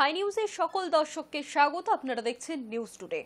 high নিউজের সকল দর্শককে স্বাগত আপনারা দেখছেন নিউজ টুডে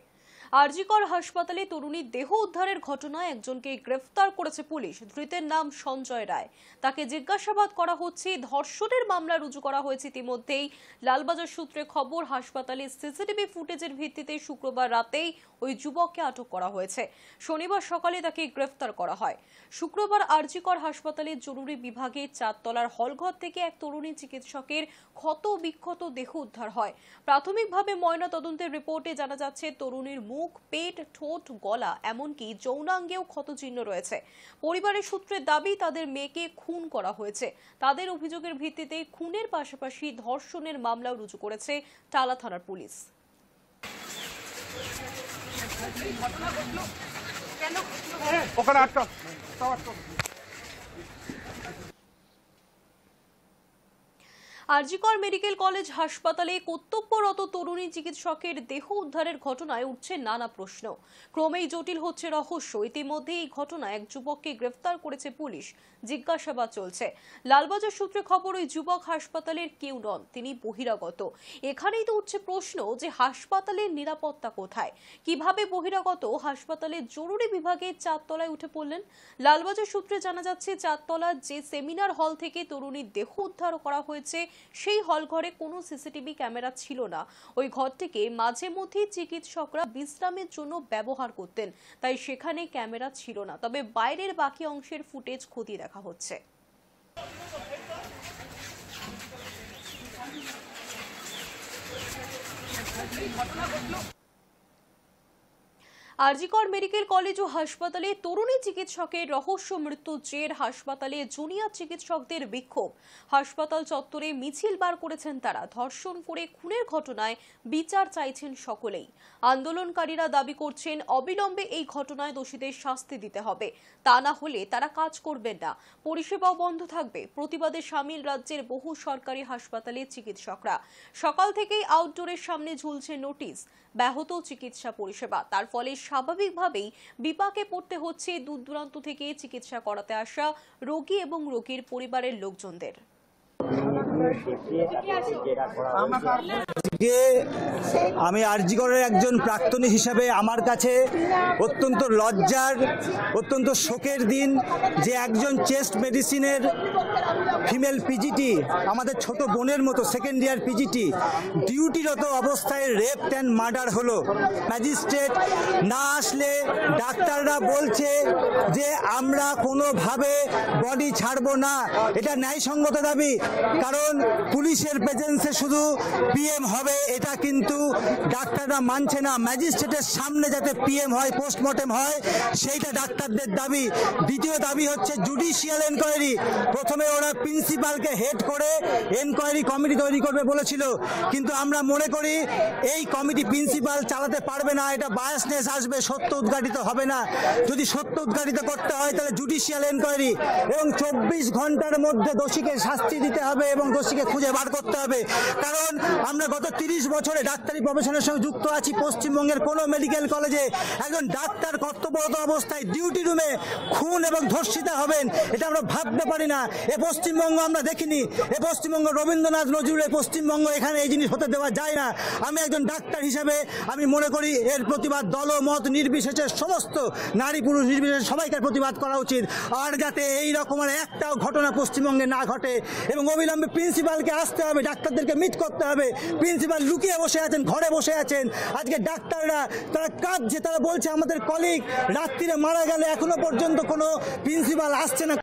আরজিকর হাসপাতালে তরুণীর দেহ উদ্ধারের ঘটনায় একজনকে গ্রেফতার করেছে পুলিশ ধৃতের নাম সঞ্জয় রায় তাকে জিজ্ঞাসাবাদ করা হচ্ছে ধর্ষণের মামলা রুজু করা হয়েছে ইতিমধ্যেই লালবাজার সূত্রে খবর হাসপাতালে সিসিটিভি ফুটেজের ভিত্তিতে শুক্রবার রাতেই ওই যুবককে আটক করা হয়েছে শনিবার সকালে তাকে গ্রেফতার করা হয় শুক্রবার আরজিকর হাসপাতালের জরুরি বিভাগে চারতলার হলঘর থেকে এক তরুণী চিকিৎসকের ক্ষত বিক্ষত দেহ উদ্ধার হয় প্রাথমিকভাবে ময়না তদন্তের রিপোর্টে জানা যাচ্ছে তরুণীর মুখ মুখ পেট ঠোঁট গলা এমনকি যৌনাঙ্গেও ক্ষতচিহ্ন রয়েছে পরিবারের সূত্রের দাবি তাদের মেয়েকে খুন করা হয়েছে তাদের অভিযোগের ভিত্তিতে খুনের পাশাপাশি ধর্ষণের মামলাও রুজু করেছে টালা থানার পুলিশ ওখানে আরজিকর মেডিকেল কলেজ হাসপাতালে কর্তব্যরত তরুণী চিকিৎসকের দেহ উদ্ধারের ঘটনায় উঠছে নানা প্রশ্ন ক্রমেই জটিল হচ্ছে রহস্য ইতিমধ্যে এই ঘটনায় এক যুবককে গ্রেফতার করেছে পুলিশ জিজ্ঞাসাবাদ চলছে লালবাজার সূত্রে খবর ওই যুবক হাসপাতালের কেউ নন তিনি বহিরাগত এখানেই তো উঠছে প্রশ্ন যে হাসপাতালের নিরাপত্তা কোথায় কিভাবে বহিরাগত হাসপাতালে জরুরি বিভাগে চারতলায় উঠে পড়লেন লালবাজার সূত্রে জানা যাচ্ছে চারতলা যে সেমিনার হল থেকে তরুণীর দেহ উদ্ধার করা হয়েছে সেই হল ঘরে কোনো সিসিটিভি ক্যামেরা ছিল না ওই ঘরটিকে মাঝে মধ্যেই চিকিৎসকরা বিশ্রামের জন্য ব্যবহার করতেন তাই সেখানে ক্যামেরা ছিল না তবে বাইরের বাকি অংশের ফুটেজ খতিয়ে দেখা হচ্ছে ঘটনা ঘটলো আরজিকর মেডিকেল কলেজ ও হাসপাতালে তরুণী চিকিৎসকের রহস্য মৃত্যু জের হাসপাতালে জুনিয়র চিকিৎসকদের বিক্ষোভ হাসপাতাল চত্বরে মিছিল বার করেছেন তারা ধর্ষণ করে খুনের ঘটনায় বিচার চাইছেন সকলেই আন্দোলনকারীরা দাবি করছেন অবিলম্বে এই ঘটনায় দোষীদের শাস্তি দিতে হবে তা না হলে তারা কাজ করবেন না পরিষেবাও বন্ধ থাকবে প্রতিবাদে সামিল রাজ্যের বহু সরকারি হাসপাতালে চিকিৎসকরা সকাল থেকেই আউটডোরের সামনে ঝুলছে নোটিশ ব্যাহত চিকিৎসা পরিষেবা তার ফলে স্বাভাবিকভাবেই বিপাকে পড়তে হচ্ছে দূর দূরান্ত থেকে চিকিৎসা করাতে আসা রোগী এবং রোগীর পরিবারের লোকজনদের আজকে আমি আরজিগড়ের একজন প্রাক্তনী হিসাবে আমার কাছে অত্যন্ত লজ্জার অত্যন্ত শোকের দিন যে একজন চেস্ট মেডিসিনের ফিমেল পিজিটি আমাদের ছোট বোনের মতো সেকেন্ড ইয়ার পিজিটি ডিউটিরত অবস্থায় রেপ অ্যান্ড মার্ডার হলো ম্যাজিস্ট্রেট না আসলে ডাক্তাররা বলছে যে আমরা কোনোভাবে বডি ছাড়ব না এটা ন্যায়সঙ্গত দাবি কারণ পুলিশের প্রেজেন্সে শুধু পিএম হবে এটা কিন্তু ডাক্তাররা মানছে না ম্যাজিস্ট্রেটের সামনে যাতে পিএম হয় পোস্টমর্টেম হয় সেইটা ডাক্তারদের দাবি দ্বিতীয় দাবি হচ্ছে জুডিশিয়াল এনকোয়ারি প্রথমে ওরা প্রিন্সিপালকে হেড করে এনকোয়ারি কমিটি তৈরি করবে বলেছিল কিন্তু আমরা মনে করি এই কমিটি প্রিন্সিপাল চালাতে পারবে না এটা বায়াসনেস আসবে সত্য উদ্ঘাটিত হবে না যদি সত্য উদ্ঘাটিত করতে হয় তাহলে জুডিশিয়াল এনকোয়ারি এবং চব্বিশ ঘন্টার মধ্যে দোষীকে শাস্তি দিতে হবে এবং দোষীকে খুঁজে বার করতে হবে কারণ আমরা গত তিরিশ বছরে ডাক্তারি প্রফেশনের সঙ্গে যুক্ত আছি পশ্চিমবঙ্গের কোনো মেডিকেল কলেজে একজন ডাক্তার কর্তব্যরত অবস্থায় ডিউটি রুমে খুন এবং ধর্ষিতা হবেন এটা আমরা ভাবতে পারি না এ পশ্চিমবঙ্গ পশ্চিমবঙ্গ আমরা দেখিনি এ পশ্চিমবঙ্গ রবীন্দ্রনাথ নজরুলের পশ্চিমবঙ্গ এখানে এই জিনিস হতে দেওয়া যায় না আমি একজন ডাক্তার হিসেবে আমি মনে করি এর প্রতিবাদ দলমত নির্বিশেষে সমস্ত নারী পুরুষ নির্বিশেষে সবাইকে প্রতিবাদ করা উচিত আর যাতে এই রকমের একটাও ঘটনা পশ্চিমবঙ্গে না ঘটে এবং অবিলম্বে প্রিন্সিপালকে আসতে হবে ডাক্তারদেরকে মিট করতে হবে প্রিন্সিপাল লুকিয়ে বসে আছেন ঘরে বসে আছেন আজকে ডাক্তাররা তারা কাঁদছে তারা বলছে আমাদের কলিগ রাত্রিরে মারা গেলে এখনো পর্যন্ত কোনো প্রিন্সিপাল আসছে না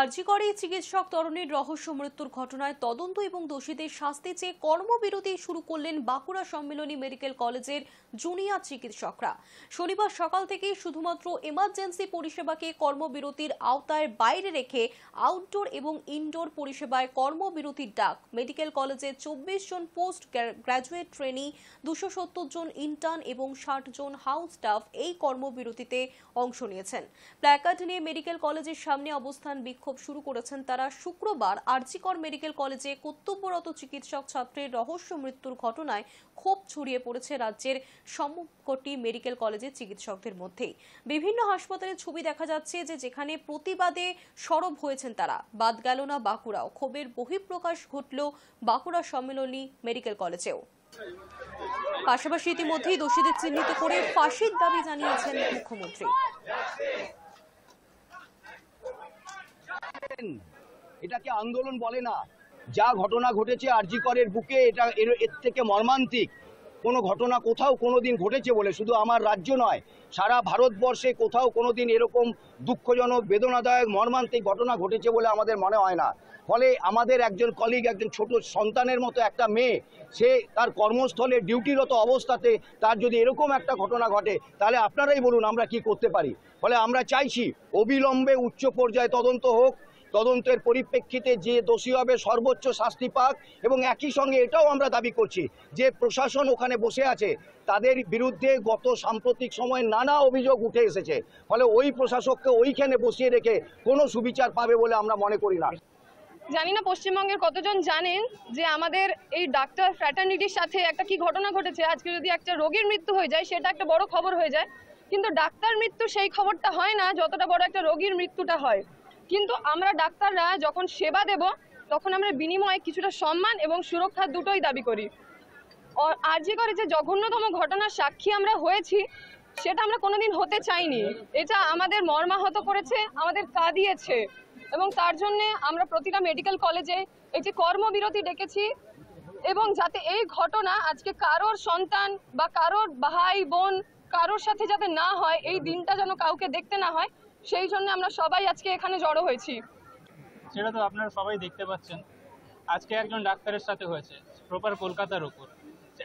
আরজিকরে চিকিৎসক তরুণীর রহস্য মৃত্যুর ঘটনায় তদন্ত এবং দোষীদের শাস্তি চেয়ে কর্মবিরতি শুরু করলেন বাঁকুড়া সম্মেলনী মেডিকেল কলেজের জুনিয়র চিকিৎসকরা শনিবার সকাল থেকে শুধুমাত্র এমার্জেন্সি পরিষেবাকে কর্মবিরতির আওতায় বাইরে রেখে আউটডোর এবং ইনডোর পরিষেবায় কর্মবিরতির ডাক মেডিকেল কলেজে চব্বিশ জন পোস্ট গ্র্যাজুয়েট ট্রেনি দুশো সত্তর জন ইন্টার্ন এবং ষাট জন হাউস স্টাফ এই কর্মবিরতিতে অংশ নিয়েছেন প্ল্যাকার্ড নিয়ে মেডিকেল কলেজের সামনে অবস্থান বিক্ষোভ শুরু করেছেন তারা শুক্রবার আরজিকর মেডিকেল কলেজে কর্তব্যরত চিকিৎসক ছাত্রের রহস্য মৃত্যুর ঘটনায় ক্ষোভ ছড়িয়ে পড়েছে রাজ্যের সমকটি মেডিকেল কলেজের চিকিৎসকদের মধ্যেই বিভিন্ন হাসপাতালের ছবি দেখা যাচ্ছে যে যেখানে প্রতিবাদে সরব হয়েছেন তারা বাদ গেল না বাঁকুড়াও ক্ষোভের বহিঃপ্রকাশ ঘটল বাঁকুড়া সম্মেলনী মেডিকেল কলেজেও পাশাপাশি ইতিমধ্যেই দোষীদের চিহ্নিত করে ফাঁসির দাবি জানিয়েছেন মুখ্যমন্ত্রী করেন এটাকে আন্দোলন বলে না যা ঘটনা ঘটেছে আরজি করের বুকে এটা এর থেকে মর্মান্তিক কোনো ঘটনা কোথাও কোনো দিন ঘটেছে বলে শুধু আমার রাজ্য নয় সারা ভারতবর্ষে কোথাও কোনো দিন এরকম দুঃখজনক বেদনাদায়ক মর্মান্তিক ঘটনা ঘটেছে বলে আমাদের মনে হয় না ফলে আমাদের একজন কলিগ একজন ছোট সন্তানের মতো একটা মেয়ে সে তার কর্মস্থলে ডিউটিরত অবস্থাতে তার যদি এরকম একটা ঘটনা ঘটে তাহলে আপনারাই বলুন আমরা কি করতে পারি ফলে আমরা চাইছি অবিলম্বে উচ্চ পর্যায়ে তদন্ত হোক তদন্তের পরিপ্রেক্ষিতে যে দোষী হবে সর্বোচ্চ শাস্তি পাক এবং একই সঙ্গে এটাও আমরা দাবি করছি যে প্রশাসন ওখানে বসে আছে তাদের বিরুদ্ধে গত সাম্প্রতিক সময় নানা অভিযোগ উঠে এসেছে ফলে ওই প্রশাসককে ওইখানে বসিয়ে রেখে কোনো সুবিচার পাবে বলে আমরা মনে করি না জানি না পশ্চিমবঙ্গের কতজন জানেন যে আমাদের এই ডাক্তার ফ্র্যাটার্নিটির সাথে একটা কি ঘটনা ঘটেছে আজকে যদি একটা রোগীর মৃত্যু হয়ে যায় সেটা একটা বড় খবর হয়ে যায় কিন্তু ডাক্তার মৃত্যু সেই খবরটা হয় না যতটা বড় একটা রোগীর মৃত্যুটা হয় কিন্তু আমরা ডাক্তাররা যখন সেবা দেব তখন আমরা বিনিময়ে কিছুটা সম্মান এবং সুরক্ষা দুটোই দাবি করি আর যে করে যে জঘন্যতম ঘটনার সাক্ষী আমরা হয়েছি সেটা আমরা কোনোদিন হতে চাইনি এটা আমাদের মর্মাহত করেছে আমাদের কাঁদিয়েছে এবং তার জন্য আমরা প্রতিটা মেডিকেল কলেজে একটি কর্মবিরতি ডেকেছি এবং যাতে এই ঘটনা আজকে কারোর সন্তান বা কারোর ভাই বোন কারোর সাথে যাতে না হয় এই দিনটা যেন কাউকে দেখতে না হয় সেই জন্য আমরা সবাই আজকে এখানে জড়ো হয়েছি সেটা তো আপনারা সবাই দেখতে পাচ্ছেন আজকে একজন ডাক্তারের সাথে হয়েছে প্রপার কলকাতার উপর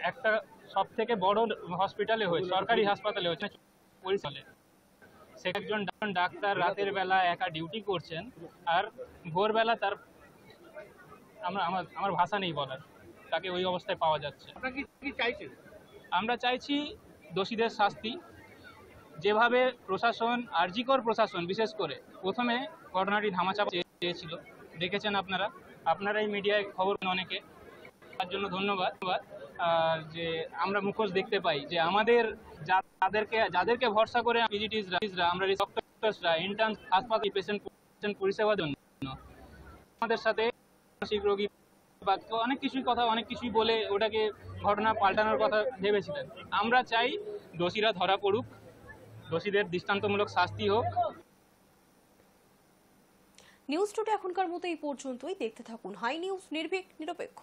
একটা সব থেকে বড় হসপিটালে হয়েছে সরকারি হাসপাতালে হয়েছে পরিচালে সে একজন ডাক্তার রাতের বেলা একা ডিউটি করছেন আর ভোরবেলা তার আমরা আমার আমার ভাষা নেই বলার তাকে ওই অবস্থায় পাওয়া যাচ্ছে আমরা চাইছি দোষীদের শাস্তি যেভাবে প্রশাসন আর্জিকর প্রশাসন বিশেষ করে প্রথমে ঘটনাটি ধামাচাপা চেয়েছিল দেখেছেন আপনারা আপনারা এই মিডিয়ায় খবর অনেকে তার জন্য ধন্যবাদ যে আমরা মুখোশ দেখতে পাই যে আমাদের যাদেরকে যাদেরকে ভরসা করে পিজিটিসরা আমরা ইন্টার্ন হাসপাতাল পেশেন্ট পেশেন্ট জন্য আমাদের সাথে রোগী বা অনেক কিছুই কথা অনেক কিছুই বলে ওটাকে ঘটনা পাল্টানোর কথা ভেবেছিলেন আমরা চাই দোষীরা ধরা পড়ুক দোষীদের দৃষ্টান্তমূলক শাস্তি হোক নিউজ টুডে এখনকার মতো এই পর্যন্তই দেখতে থাকুন হাই নিউজ নির্ভীক নিরপেক্ষ